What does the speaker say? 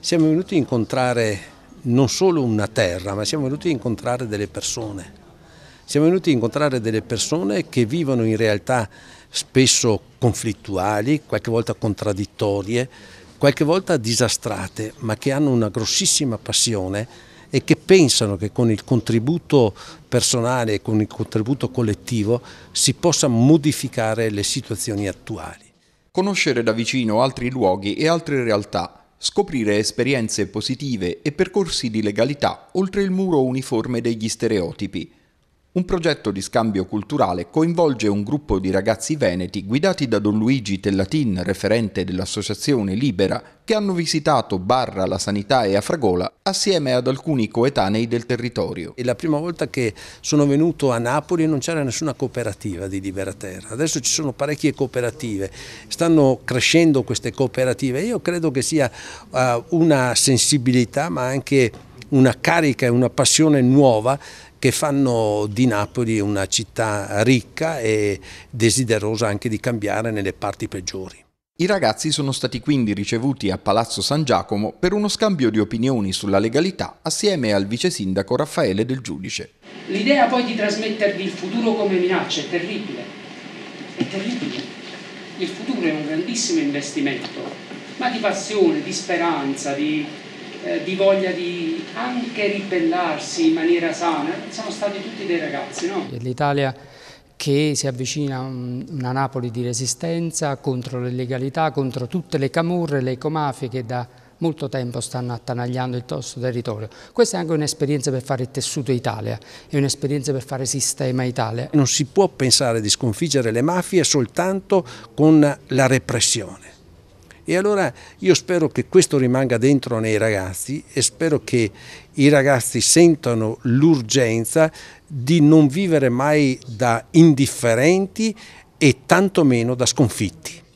siamo venuti a incontrare non solo una terra, ma siamo venuti a incontrare delle persone. Siamo venuti a incontrare delle persone che vivono in realtà spesso conflittuali, qualche volta contraddittorie, qualche volta disastrate, ma che hanno una grossissima passione e che pensano che con il contributo personale e con il contributo collettivo si possa modificare le situazioni attuali. Conoscere da vicino altri luoghi e altre realtà Scoprire esperienze positive e percorsi di legalità oltre il muro uniforme degli stereotipi. Un progetto di scambio culturale coinvolge un gruppo di ragazzi veneti guidati da Don Luigi Tellatin, referente dell'associazione Libera, che hanno visitato Barra, La Sanità e Afragola assieme ad alcuni coetanei del territorio. È la prima volta che sono venuto a Napoli non c'era nessuna cooperativa di Libera Terra. Adesso ci sono parecchie cooperative, stanno crescendo queste cooperative. Io credo che sia eh, una sensibilità ma anche una carica e una passione nuova che fanno di Napoli una città ricca e desiderosa anche di cambiare nelle parti peggiori. I ragazzi sono stati quindi ricevuti a Palazzo San Giacomo per uno scambio di opinioni sulla legalità assieme al vice sindaco Raffaele del Giudice. L'idea poi di trasmettervi il futuro come minaccia è terribile, è terribile. Il futuro è un grandissimo investimento, ma di passione, di speranza, di, eh, di voglia di anche ribellarsi in maniera sana, sono stati tutti dei ragazzi. No? L'Italia che si avvicina a una Napoli di resistenza contro l'illegalità, contro tutte le camurre, le ecomafie che da molto tempo stanno attanagliando il nostro territorio. Questa è anche un'esperienza per fare il tessuto Italia, è un'esperienza per fare sistema Italia. Non si può pensare di sconfiggere le mafie soltanto con la repressione e allora io spero che questo rimanga dentro nei ragazzi e spero che i ragazzi sentano l'urgenza di non vivere mai da indifferenti e tantomeno da sconfitti.